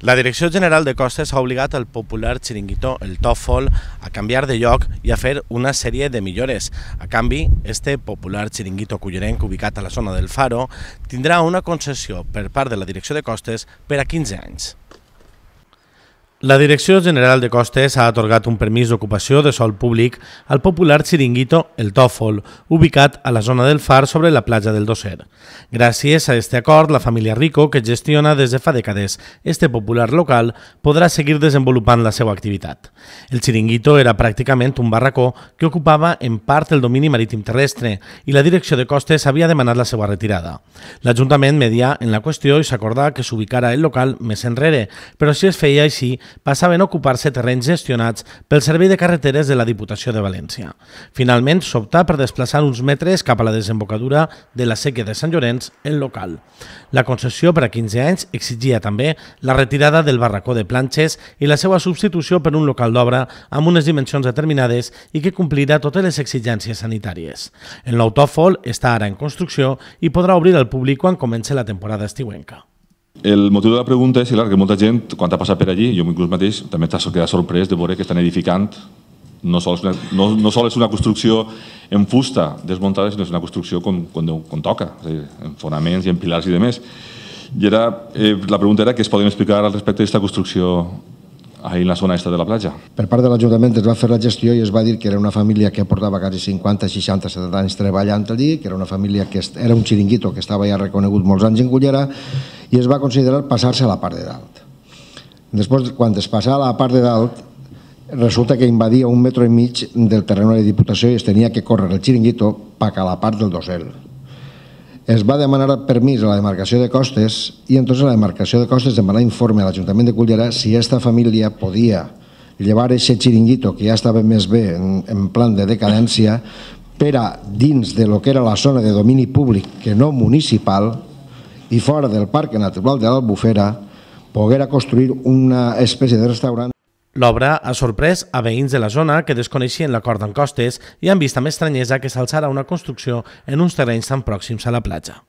La Direcció General de Costes ha obligat al popular xiringuito El Tòfol a canviar de lloc i a fer una sèrie de millores. A canvi, este popular xiringuito cullerenc ubicat a la zona del Faro tindrà una concessió per part de la Direcció de Costes per a 15 anys. La Direcció General de Costes ha atorgat un permís d'ocupació de sol públic al popular xiringuito El Tòfol, ubicat a la zona del Far sobre la platja del Dosser. Gràcies a aquest acord, la família Rico, que gestiona des de fa dècades este popular local, podrà seguir desenvolupant la seva activitat. El xiringuito era pràcticament un barracó que ocupava en part el domini marítim terrestre i la Direcció de Costes havia demanat la seva retirada. L'Ajuntament medià en la qüestió i s'acordà que s'ubicara el local més enrere, però si es feia així, passaven a ocupar-se terrenys gestionats pel Servei de Carreteres de la Diputació de València. Finalment, s'optà per desplaçar uns metres cap a la desembocadura de la sèquia de Sant Llorenç, el local. La concessió per a 15 anys exigia també la retirada del barracó de planxes i la seva substitució per un local d'obra amb unes dimensions determinades i que complirà totes les exigències sanitàries. El nou tòfol està ara en construcció i podrà obrir al públic quan comenci la temporada estiuenca. El motiu de la pregunta és clar, que molta gent, quan ha passat per allí, jo inclús mateix, també t'has quedat sorprès de veure que estan edificant no sols, una, no, no sols és una construcció en fusta desmuntada, sinó és una construcció com, com, com toca, és a dir, en fonaments i en pilars i demés. I era, eh, la pregunta era què es podem explicar al respecte d'aquesta construcció ahir en la zona esta de la platja. Per part de l'Ajuntament es va fer la gestió i es va dir que era una família que portava quasi 50, 60, 70 anys treballant allí, que era una família que era un xiringuito que estava ja reconegut molts anys en Cullera, i es va considerar passar-se a la part de dalt. Després, quan es passava a la part de dalt, resulta que invadia un metro i mig del terreny de Diputació i es tenia que córrer el xiringuito per a la part del dosel. Es va demanar permís a la demarcació de costes i entonces la demarcació de costes demanar informe a l'Ajuntament de Cullera si aquesta família podia llevar aquest xiringuito que ja estava més bé en, en plan de decadència per a dins de lo que era la zona de domini públic que no municipal i fora del Parc Natural de l'Albufera poguera construir una espècie de restaurant. L'obra ha sorprès a veïns de la zona que desconeixien l'acord en costes i han vist amb estranyesa que s'alçara una construcció en uns terrenys tan pròxims a la platja.